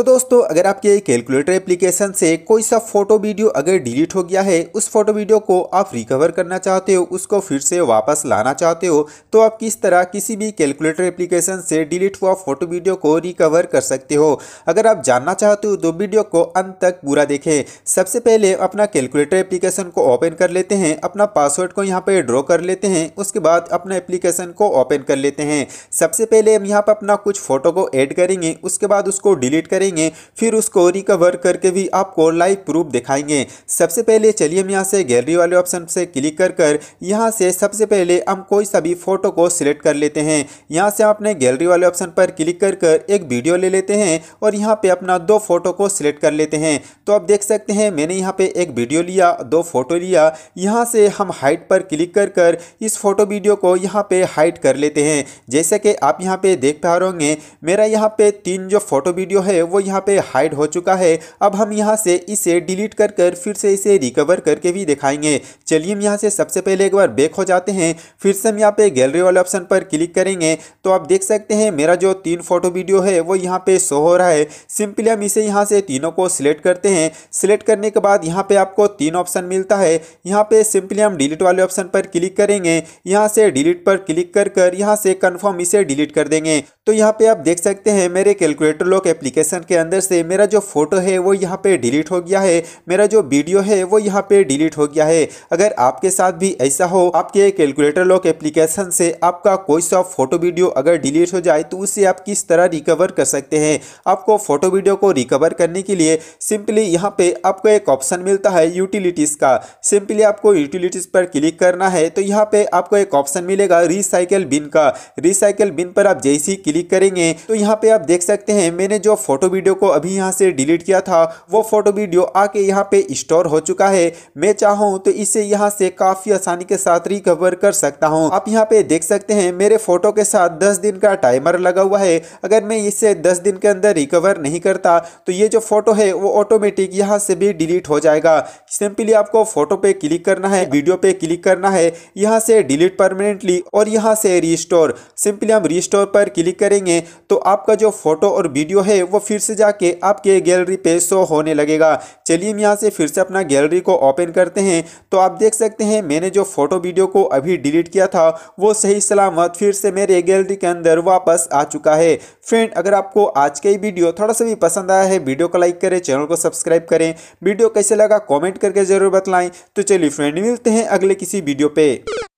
तो दोस्तों अगर आपके कैलकुलेटर एप्लीकेशन से कोई सा फोटो वीडियो अगर डिलीट हो गया है उस फोटो वीडियो को आप रिकवर करना चाहते हो उसको फिर से वापस लाना चाहते हो तो आप किस तरह किसी भी कैलकुलेटर एप्लीकेशन से डिलीट हुआ फोटो वीडियो को रिकवर कर सकते हो अगर आप जानना चाहते हो तो वीडियो को अंत तक पूरा देखें सबसे पहले अपना कैलकुलेटर एप्लीकेशन को ओपन कर लेते हैं अपना पासवर्ड को यहाँ पर ड्रॉ कर लेते हैं उसके बाद अपना एप्लीकेशन को ओपन कर लेते हैं सबसे पहले हम यहाँ पर अपना कुछ फोटो को एड करेंगे उसके बाद उसको डिलीट करेंगे करेंगे फिर उसको रिकवर करके भी आपको लाइव प्रूफ दिखाएंगे सबसे पहले चलिए हम यहाँ से गैलरी वाले ऑप्शन से क्लिक कर कर यहाँ से सबसे पहले हम कोई सा भी फोटो को सिलेक्ट कर लेते हैं यहाँ से अपने गैलरी वाले ऑप्शन पर क्लिक कर कर एक वीडियो ले लेते हैं और यहाँ पर अपना दो फोटो को सिलेक्ट कर लेते हैं तो आप देख सकते हैं मैंने यहाँ पे एक वीडियो लिया दो फोटो लिया यहाँ से हम हाइट पर क्लिक कर कर इस फोटो वीडियो को यहाँ पे हाइट कर लेते हैं जैसे कि आप यहाँ पे देख पा रहे होंगे मेरा यहाँ पे तीन जो फोटो वीडियो है वो यहाँ पे हाइड हो चुका है अब हम यहाँ से इसे डिलीट कर कर फिर से इसे रिकवर करके भी दिखाएंगे चलिए हम यहाँ से सबसे पहले एक बार बैक हो जाते हैं फिर से हम यहाँ पे गैलरी वाले ऑप्शन पर क्लिक करेंगे तो आप देख सकते हैं मेरा जो तीन फोटो वीडियो है वो यहाँ पे शो हो रहा है सिंपली हम इसे यहाँ से तीनों को सिलेक्ट करते हैं सिलेक्ट करने के बाद यहाँ पे आपको तीन ऑप्शन मिलता है यहाँ पे सिंपली हम डिलीट वाले ऑप्शन पर क्लिक करेंगे यहाँ से डिलीट पर क्लिक कर कर यहाँ से कन्फर्म इसे डिलीट कर देंगे तो यहाँ पे आप देख सकते हैं मेरे कैलकुलेटर लॉक एप्लीकेशन के अंदर से मेरा जो फोटो है वो यहाँ पे डिलीट हो गया है मेरा जो वीडियो है वो यहाँ पे डिलीट हो गया है अगर आपके साथ भी ऐसा हो आपके कैलकुलेटर लॉक एप्लीकेशन से आपका कोई सा फोटो वीडियो अगर डिलीट हो जाए तो उसे आप किस तरह रिकवर कर सकते हैं आपको फोटो वीडियो को रिकवर करने के लिए सिंपली यहाँ पे आपको एक ऑप्शन मिलता है यूटिलिटीज़ का सिंपली आपको यूटिलिटीज़ पर क्लिक करना है तो यहाँ पे आपको एक ऑप्शन मिलेगा रिसाइकल बिन का रिसाइकल बिन पर आप जैसी क्लिक करेंगे तो यहाँ पे आप देख सकते हैं मैंने जो फोटो वीडियो को अभी यहाँ से डिलीट किया था वो फोटो वीडियो आके यहाँ पे स्टोर हो चुका है मैं चाहूँ तो इसे यहाँ से काफ़ी आसानी के साथ रिकवर कर सकता हूँ आप यहाँ पे देख सकते हैं मेरे फोटो के साथ दस दिन का टाइमर लगा हुआ है अगर मैं इसे दस दिन के अंदर रिकवर नहीं करता तो ये जो फोटो है वो ऑटोमेटिक यहाँ से भी डिलीट हो जाएगा सिंपली आपको फोटो पे क्लिक करना है वीडियो पे क्लिक करना है यहाँ से डिलीट परमानेंटली और यहाँ से रिस्टोर सिंपली हम रिस्टोर पर क्लिक करेंगे तो आपका जो फोटो और वीडियो है वो फिर से जाके आपके गैलरी पे शो होने लगेगा चलिए हम यहाँ से फिर से अपना गैलरी को ओपन करते हैं तो आप देख सकते हैं मैंने जो फोटो वीडियो को अभी डिलीट किया था वो सही सलामत फिर से मेरे गैलरी के अंदर वापस आ चुका है फ्रेंड अगर आपको आज का ही वीडियो थोड़ा सा भी पसंद आया है वीडियो को लाइक करें चैनल को सब्सक्राइब करें वीडियो कैसे लगा कॉमेंट करके जरूर बतलाएं तो चलिए फ्रेंड मिलते हैं अगले किसी वीडियो पे